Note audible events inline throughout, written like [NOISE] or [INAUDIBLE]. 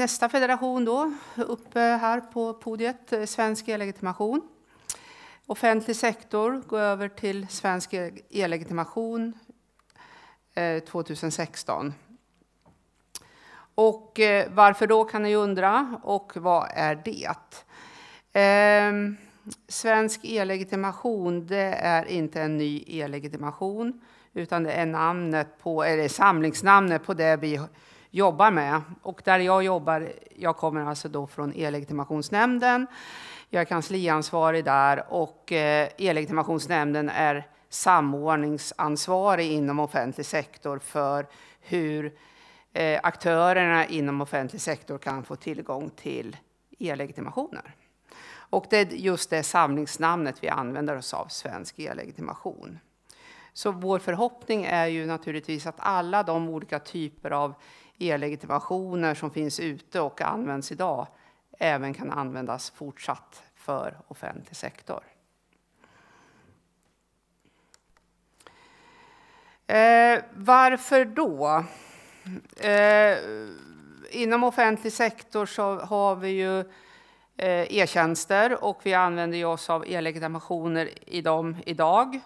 nästa federation då, uppe här på podiet, eh, svensk e-legitimation. Offentlig sektor, går över till svensk e-, e-legitimation 2016. Eh, och eh, varför då kan ni undra, och vad är det? Ehm, svensk e-legitimation, det är inte en ny e-legitimation, utan det är namnet på, eller samlingsnamnet på det vi jobbar med. Och där jag jobbar, jag kommer alltså då från e-legitimationsnämnden. Jag är kansliansvarig där och eh, e-legitimationsnämnden är samordningsansvarig inom offentlig sektor för hur eh, aktörerna inom offentlig sektor kan få tillgång till e-legitimationer. Och det är just det samlingsnamnet vi använder oss av, svensk e-legitimation. Så vår förhoppning är ju naturligtvis att alla de olika typer av e-legitimationer som finns ute och används idag även kan användas fortsatt för offentlig sektor. Eh, varför då? Eh, inom offentlig sektor så har vi ju eh, e-tjänster och vi använder oss av e-legitimationer i dem idag.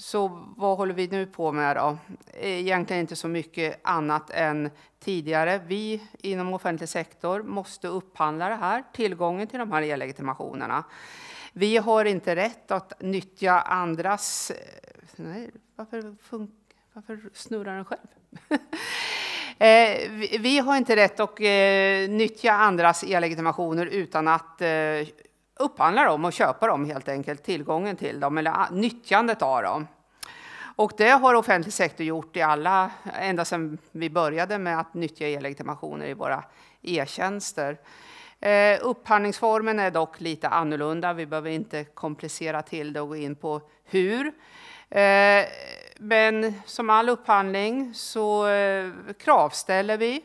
Så vad håller vi nu på med då? Egentligen inte så mycket annat än tidigare. Vi inom offentlig sektor måste upphandla det här, tillgången till de här e-legitimationerna. Vi har inte rätt att nyttja andras... Nej, varför, fun... varför snurrar den själv? [LAUGHS] Eh, vi har inte rätt att eh, nyttja andras e-legitimationer utan att eh, upphandla dem och köpa dem helt enkelt, tillgången till dem eller nyttjandet av dem. Och det har offentlig sektor gjort i alla, ända sedan vi började med att nyttja e-legitimationer i våra e-tjänster. Eh, upphandlingsformen är dock lite annorlunda. Vi behöver inte komplicera till det och gå in på hur. Eh, men som all upphandling så eh, kravställer vi.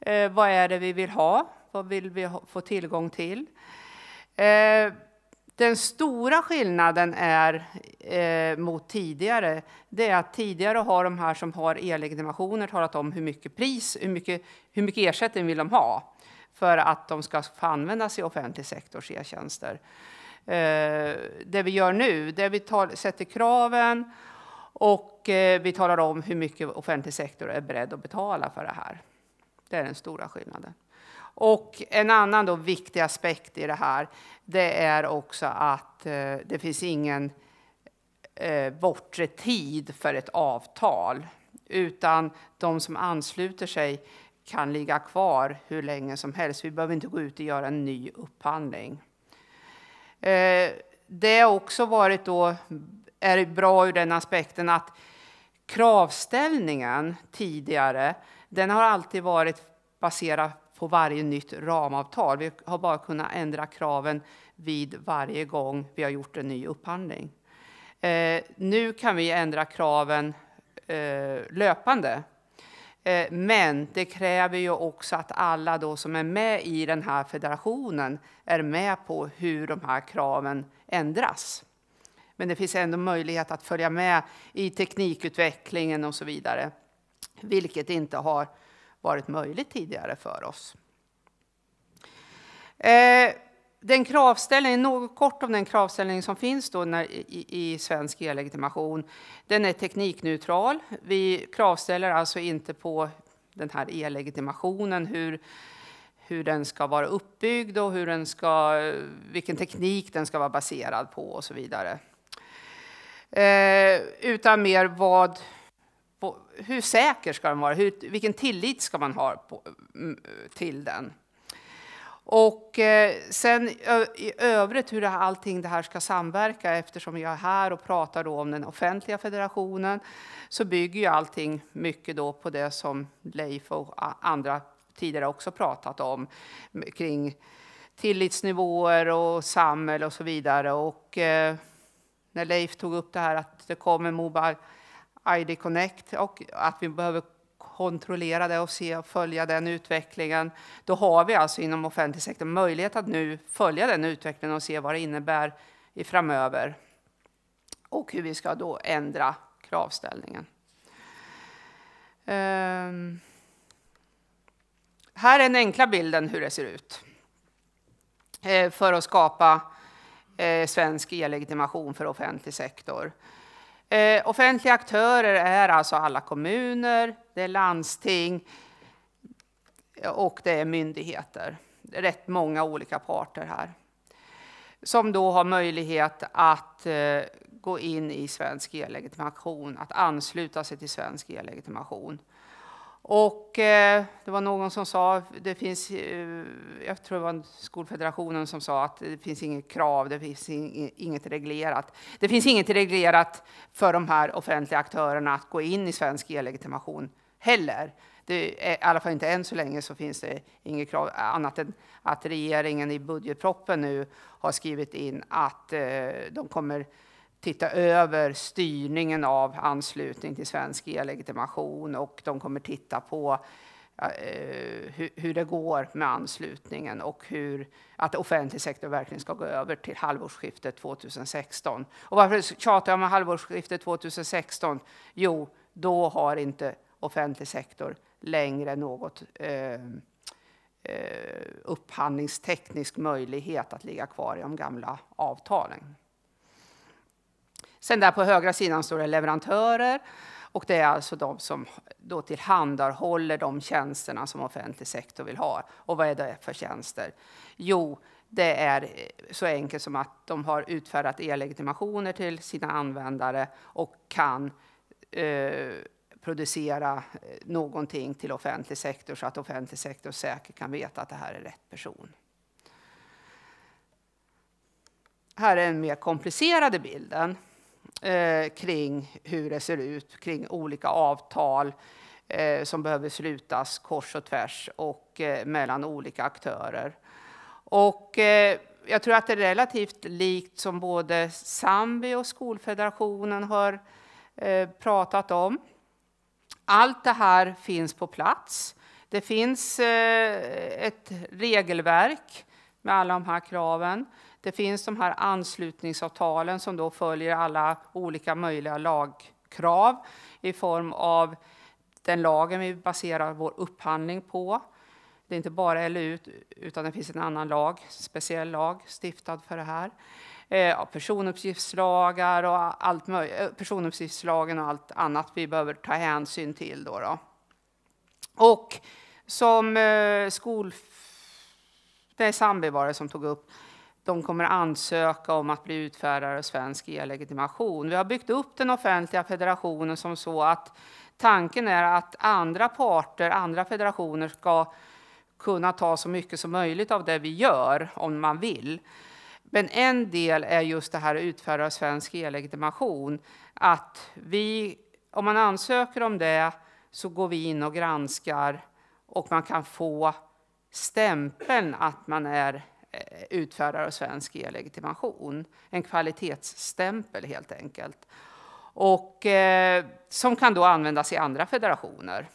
Eh, vad är det vi vill ha? Vad vill vi ha, få tillgång till? Eh, den stora skillnaden är eh, mot tidigare, det är att tidigare har de här som har e-legitimationer talat om hur mycket pris, hur mycket, hur mycket ersättning vill de ha för att de ska få användas i offentlig sektors e-tjänster. Eh, det vi gör nu, det vi tal, sätter kraven och eh, vi talar om hur mycket offentlig sektor är beredd att betala för det här. Det är den stora skillnaden. Och en annan då viktig aspekt i det här, det är också att eh, det finns ingen eh, bortre tid för ett avtal, utan de som ansluter sig kan ligga kvar hur länge som helst. Vi behöver inte gå ut och göra en ny upphandling. Eh, det har också varit då, är bra ur den aspekten att kravställningen tidigare, den har alltid varit baserad på varje nytt ramavtal. Vi har bara kunnat ändra kraven vid varje gång vi har gjort en ny upphandling. Eh, nu kan vi ändra kraven eh, löpande. Eh, men det kräver ju också att alla då som är med i den här federationen är med på hur de här kraven ändras. Men det finns ändå möjlighet att följa med i teknikutvecklingen och så vidare, vilket inte har varit möjligt tidigare för oss. Eh, den kravställning, något kort om den kravställning som finns då när, i, i svensk e-legitimation. Den är teknikneutral. Vi kravställer alltså inte på den här e-legitimationen hur, hur den ska vara uppbyggd och hur den ska, vilken teknik den ska vara baserad på och så vidare. Eh, utan mer vad på, hur säker ska den vara? Hur, vilken tillit ska man ha på, mm, till den? Och eh, sen i övrigt hur allting det här ska samverka eftersom jag är här och pratar då om den offentliga federationen så bygger ju allting mycket då på det som Leif och andra tidigare också pratat om kring tillitsnivåer och samhälle och så vidare. Och eh, när Leif tog upp det här att det kommer mobile ID Connect och att vi behöver kontrollera det och se och följa den utvecklingen. Då har vi alltså inom offentlig sektor möjlighet att nu följa den utvecklingen och se vad det innebär i framöver och hur vi ska då ändra kravställningen. Um, här är den enkla bilden hur det ser ut eh, för att skapa eh, svensk e-legitimation för offentlig sektor. Eh, offentliga aktörer är alltså alla kommuner, det är landsting och det är myndigheter. Det är rätt många olika parter här. Som då har möjlighet att eh, gå in i svensk e-legitimation, att ansluta sig till svensk e-legitimation. Och eh, det var någon som sa, det finns, eh, jag tror det var Skolfederationen som sa att det finns inget krav, det finns inget reglerat. Det finns inget reglerat för de här offentliga aktörerna att gå in i svensk e-legitimation heller. Det är, I alla fall inte än så länge så finns det inget krav annat än att regeringen i budgetproppen nu har skrivit in att eh, de kommer titta över styrningen av anslutning till svensk e-legitimation och de kommer titta på eh, hur, hur, det går med anslutningen och hur att offentlig sektor verkligen ska gå över till halvårsskiftet 2016. Och varför tjatar jag om halvårsskiftet 2016? Jo, då har inte offentlig sektor längre något ehm, eh, upphandlingsteknisk möjlighet att ligga kvar i de gamla avtalen. Sen där på högra sidan står det leverantörer. Och det är alltså de som då tillhandahåller de tjänsterna som offentlig sektor vill ha. Och vad är det för tjänster? Jo, det är eh, så enkelt som att de har utfärdat e-legitimationer till sina användare och kan eh, producera eh, någonting till offentlig sektor så att offentlig sektor säkert kan veta att det här är rätt person. Här är den mer komplicerade bilden eh, kring hur det ser ut, kring olika avtal eh, som behöver slutas kors och tvärs och eh, mellan olika aktörer. Och eh, jag tror att det är relativt likt som både Sambi och Skolfederationen har eh, pratat om. Allt det här finns på plats. Det finns eh, ett regelverk med alla de här kraven. Det finns de här anslutningsavtalen som då följer alla olika möjliga lagkrav i form av den lagen vi baserar vår upphandling på. Det är inte bara LU utan det finns en annan lag, speciell lag stiftad för det här. Eh, personuppgiftslagar och allt eh, personuppgiftslagen och allt annat vi behöver ta hänsyn till. Då, då. Och som eh, skol... Nej, Sambi var det som tog upp de kommer ansöka om att bli utfärdare av svensk e-legitimation. Vi har byggt upp den offentliga federationen som så att tanken är att andra parter, andra federationer ska kunna ta så mycket som möjligt av det vi gör om man vill. Men en del är just det här att utfärda svensk e-legitimation. Att vi, om man ansöker om det så går vi in och granskar och man kan få stämpeln att man är Eh, utfärdar av svensk e-legitimation. En kvalitetsstämpel helt enkelt. Och, eh, som kan då användas i andra federationer.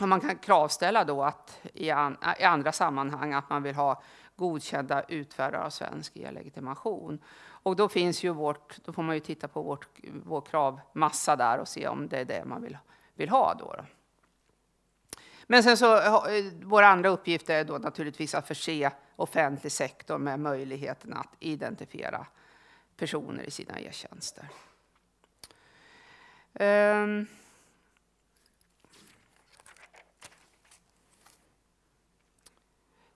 Och man kan kravställa då att i, an, i andra sammanhang att man vill ha godkända utfärdare av svensk e-legitimation. Och då, finns ju vårt, då får man ju titta på vårt, vår kravmassa där och se om det är det man vill, vill ha. Då, då. Men sen så, eh, vår andra uppgift är då naturligtvis att förse offentlig sektor med möjligheten att identifiera personer i sina e-tjänster. Um.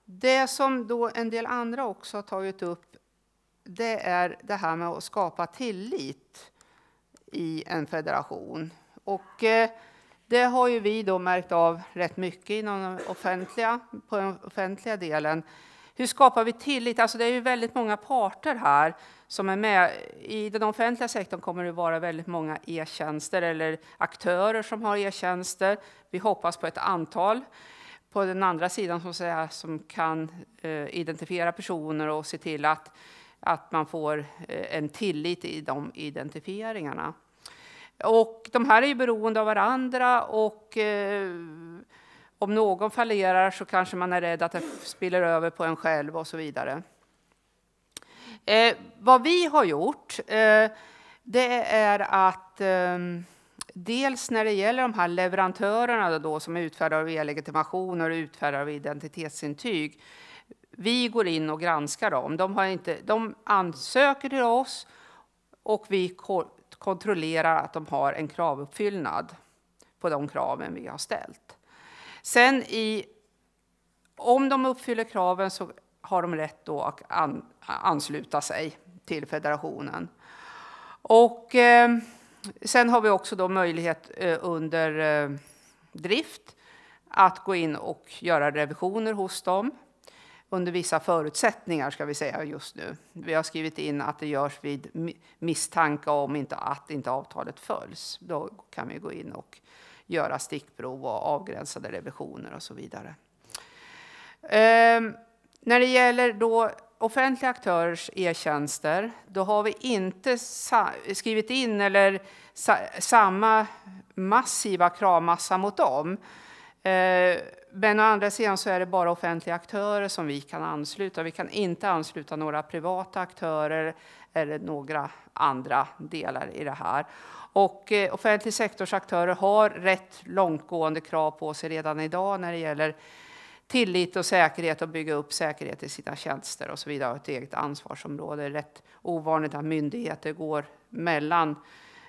Det som då en del andra också har tagit upp det är det här med att skapa tillit i en federation. Och eh, det har ju vi då märkt av rätt mycket inom den offentliga, på den offentliga delen. Hur skapar vi tillit? Alltså det är ju väldigt många parter här som är med. I den offentliga sektorn kommer det vara väldigt många e-tjänster eller aktörer som har e-tjänster. Vi hoppas på ett antal. På den andra sidan som, säga, som kan eh, identifiera personer och se till att, att man får eh, en tillit i de identifieringarna. Och de här är ju beroende av varandra och eh, om någon fallerar så kanske man är rädd att det spiller över på en själv och så vidare. Eh, vad vi har gjort, eh, det är att eh, dels när det gäller de här leverantörerna då, som är utfärdade av e-legitimationer och utfärdade av identitetsintyg. Vi går in och granskar dem. De, har inte, de ansöker till oss och vi kontrollerar att de har en kravuppfyllnad på de kraven vi har ställt. Sen i, om de uppfyller kraven så har de rätt då att an, ansluta sig till federationen. Och eh, sen har vi också då möjlighet eh, under eh, drift att gå in och göra revisioner hos dem under vissa förutsättningar ska vi säga just nu. Vi har skrivit in att det görs vid misstanke om inte att inte avtalet följs. Då kan vi gå in och göra stickprov och avgränsade revisioner och så vidare. Ehm, när det gäller då offentliga aktörers e-tjänster, då har vi inte skrivit in eller sa samma massiva kravmassa mot dem Eh, men å andra sidan så är det bara offentliga aktörer som vi kan ansluta. Vi kan inte ansluta några privata aktörer eller några andra delar i det här. Och eh, offentlig sektors aktörer har rätt långtgående krav på sig redan idag när det gäller tillit och säkerhet och bygga upp säkerhet i sina tjänster och så vidare och ett eget ansvarsområde. Det är rätt ovanligt att myndigheter går mellan,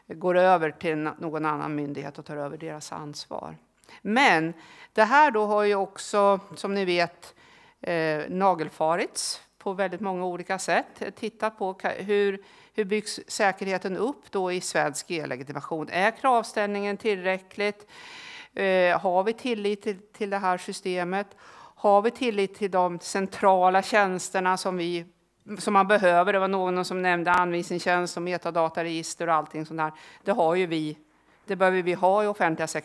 går över till någon annan myndighet och tar över deras ansvar. Men det här då har ju också, som ni vet, eh, nagelfarits på väldigt många olika sätt. Titta på hur, hur byggs säkerheten upp då i svensk e-legitimation? Är kravställningen tillräckligt? Eh, har vi tillit till, till det här systemet? Har vi tillit till de centrala tjänsterna som, vi, som man behöver? Det var någon som nämnde anvisningstjänst och metadataregister och allting sånt där. Det har ju vi. Det behöver vi ha i offentliga sek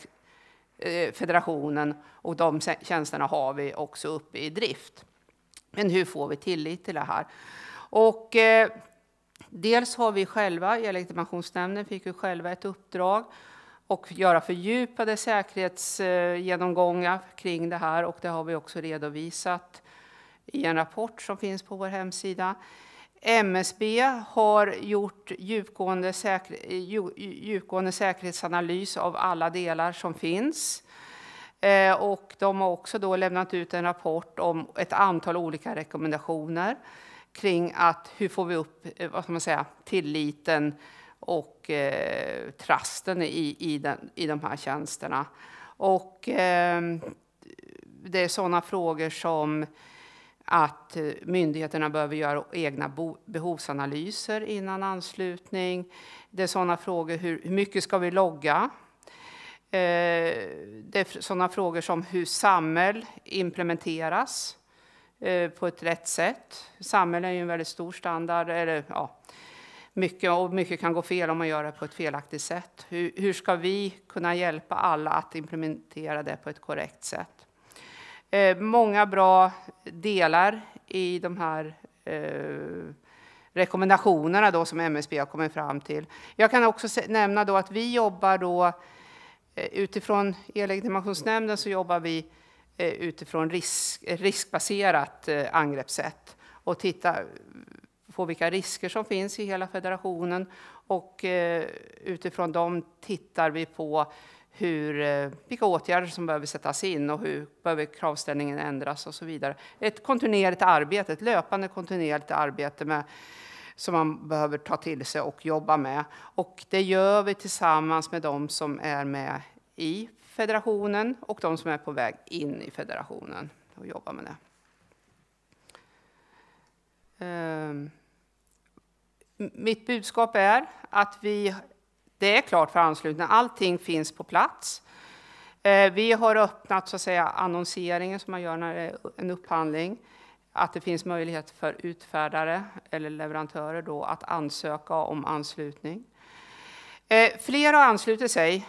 Eh, federationen och de tjänsterna har vi också uppe i drift. Men hur får vi tillit till det här? Och eh, dels har vi själva, E-legitimationsnämnden fick ju själva ett uppdrag och göra fördjupade säkerhetsgenomgångar eh, kring det här och det har vi också redovisat i en rapport som finns på vår hemsida. MSB har gjort djupgående, säker, djupgående säkerhetsanalys av alla delar som finns. Eh, och de har också då lämnat ut en rapport om ett antal olika rekommendationer kring att hur får vi upp eh, vad ska man säga, tilliten och eh, trusten i, i, den, i de här tjänsterna. Och eh, det är sådana frågor som att eh, myndigheterna behöver göra egna behovsanalyser innan anslutning. Det är sådana frågor, hur, mycket ska vi logga? Eh, det är sådana frågor som hur samhäll implementeras eh, på ett rätt sätt. Samhäll är ju en väldigt stor standard, eller ja, mycket, och mycket kan gå fel om man gör det på ett felaktigt sätt. Hur, hur ska vi kunna hjälpa alla att implementera det på ett korrekt sätt? Eh, många bra delar i de här eh, rekommendationerna då som MSB har kommit fram till. Jag kan också nämna då att vi jobbar då eh, utifrån e-legitimationsnämnden så jobbar vi utifrån risk, riskbaserat angreppssätt och titta på vilka risker som finns i hela federationen och utifrån dem tittar vi på hur, eh, vilka åtgärder som behöver sättas in och hur behöver kravställningen ändras och så vidare. Ett kontinuerligt arbete, ett löpande kontinuerligt arbete med, som man behöver ta till sig och jobba med. Och det gör vi tillsammans med de som är med i federationen och de som är på väg in i federationen och jobbar med det. Ehm, mitt budskap är att vi det är klart för anslutna. Allting finns på plats. Eh, vi har öppnat så att säga, annonseringen som man gör när det är en upphandling. Att det finns möjlighet för utfärdare eller leverantörer då att ansöka om anslutning. Eh, Flera har anslutit sig,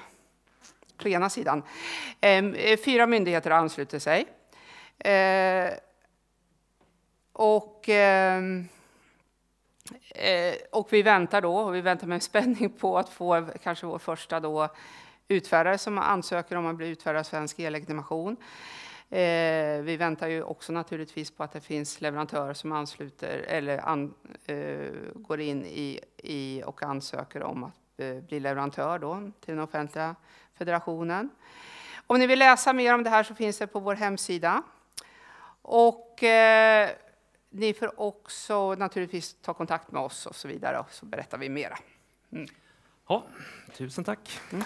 på ena sidan. Ehm, eh, fyra myndigheter har anslutit sig. Och ehm, Eh, och vi väntar då, och vi väntar med spänning på att få kanske vår första då utfärdare som ansöker om att bli utfärdad svensk e-legitimation. Eh, vi väntar ju också naturligtvis på att det finns leverantörer som ansluter eller an, eh, går in i, i, och ansöker om att eh, bli leverantör då till den offentliga federationen. Om ni vill läsa mer om det här så finns det på vår hemsida. Och eh, ni får också naturligtvis ta kontakt med oss och så vidare, och så berättar vi mera. Mm. Ja, tusen tack. Mm.